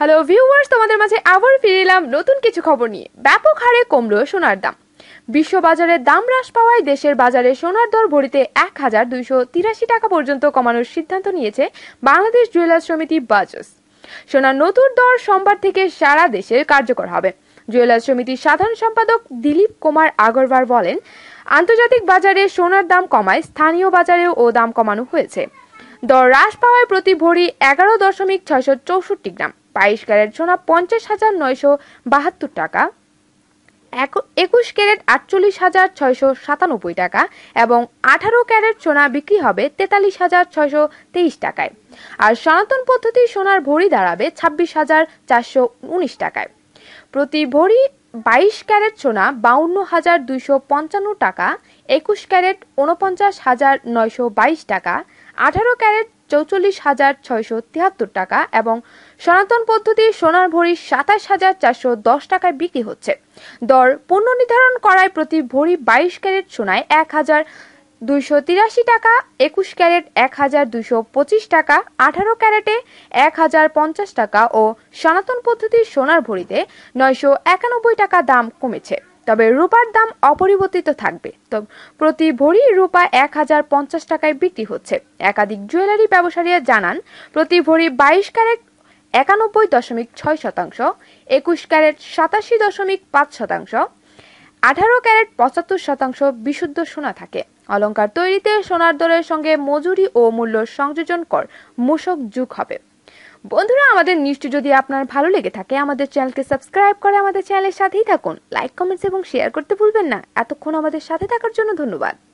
hello viewers তোমাদের মাঝে আবার ফিরে এলাম নতুন কিছু খবর নিয়ে ব্যাপক হারে কমল সোনার দাম বিশ্ববাজারে দাম হ্রাস পাওয়ায় দেশের বাজারে সোনার দর ভরিতে এক হাজার দুইশো তিরাশি টাকা পর্যন্ত কমানোর সিদ্ধান্ত নিয়েছে বাংলাদেশ জুয়েলার্স সমিতি বাজস সোনার নতুন দর সোমবার থেকে সারা দেশে কার্যকর হবে জুয়েলার্স সমিতির সাধারণ সম্পাদক দিলীপ কুমার আগরওয়াল বলেন আন্তর্জাতিক বাজারে সোনার দাম কমায় স্থানীয় বাজারেও ও দাম কমানো হয়েছে দর হ্রাস পাওয়ায় প্রতি ভরি এগারো দশমিক ছয়শো চৌষট্টি গ্রাম বাইশ ক্যারেট সোনা পঞ্চাশ হাজার নয়শো বাহাত্তর টাকা একুশ ক্যারেট আটচল্লিশ হাজার ছয়শো সাতানব্বই টাকা এবং আঠারো ক্যারেট সোনা বিক্রি হবে তেতাল্লিশ হাজার ছয়শো তেইশ টাকায় আর সনাতন পদ্ধতি সোনার ভরি দাঁড়াবে ছাব্বিশ হাজার চারশো উনিশ টাকায় প্রতি ভরি বাইশ ক্যারেট সোনা বাউন্ন হাজার দুইশো পঞ্চান্ন টাকা একুশ ক্যারেট উনপঞ্চাশ হাজার নয়শো বাইশ টাকা আঠারো ক্যারেট চৌচল্লিশ হাজার ছয়শো তিয়াত্তর টাকা এবং সনাতন পদ্ধতির সোনার ভরি সাতাশ হাজার চারশো দশ টাকায় বিক্রি হচ্ছে দর পণ্য নির্ধারণ করায় প্রতি ভরি বাইশ ক্যারেট সোনায় এক হাজার দুইশো তিরাশি টাকা একুশ ক্যারেট এক হাজার দুইশো পঁচিশ টাকা আঠারো ক্যারেটে এক হাজার পঞ্চাশ টাকা ও সনাতন পদ্ধতির সোনার ভরিতে নয়শো একানব্বই টাকা দাম কমেছে তবে রূপার দাম অপরিবর্তিত থাকবে তো প্রতি ভরি রূপা এক হাজার পঞ্চাশ টাকায় বিক্রি হচ্ছে একাধিক জুয়েলারি ব্যবসায়ীরা জানান প্রতি ভরি বাইশ ক্যারেট একানব্বই দশমিক ছয় শতাংশ একুশ ক্যারেট সাতাশি দশমিক পাঁচ শতাংশ আঠারো ক্যারেট পঁচাত্তর শতাংশ বিশুদ্ধ সোনা থাকে অলঙ্কার তৈরিতে সোনার দরের সঙ্গে মজুরি ও মূল্য সংযোজন কর মূষক যুগ হবে বন্ধুরা আমাদের নিউজটি যদি আপনার ভালো লেগে থাকে আমাদের চ্যানেলকে সাবস্ক্রাইব করে আমাদের চ্যানেলের সাথেই থাকুন লাইক কমেন্টস এবং শেয়ার করতে ভুলবেন না এতক্ষণ আমাদের সাথে থাকার জন্য ধন্যবাদ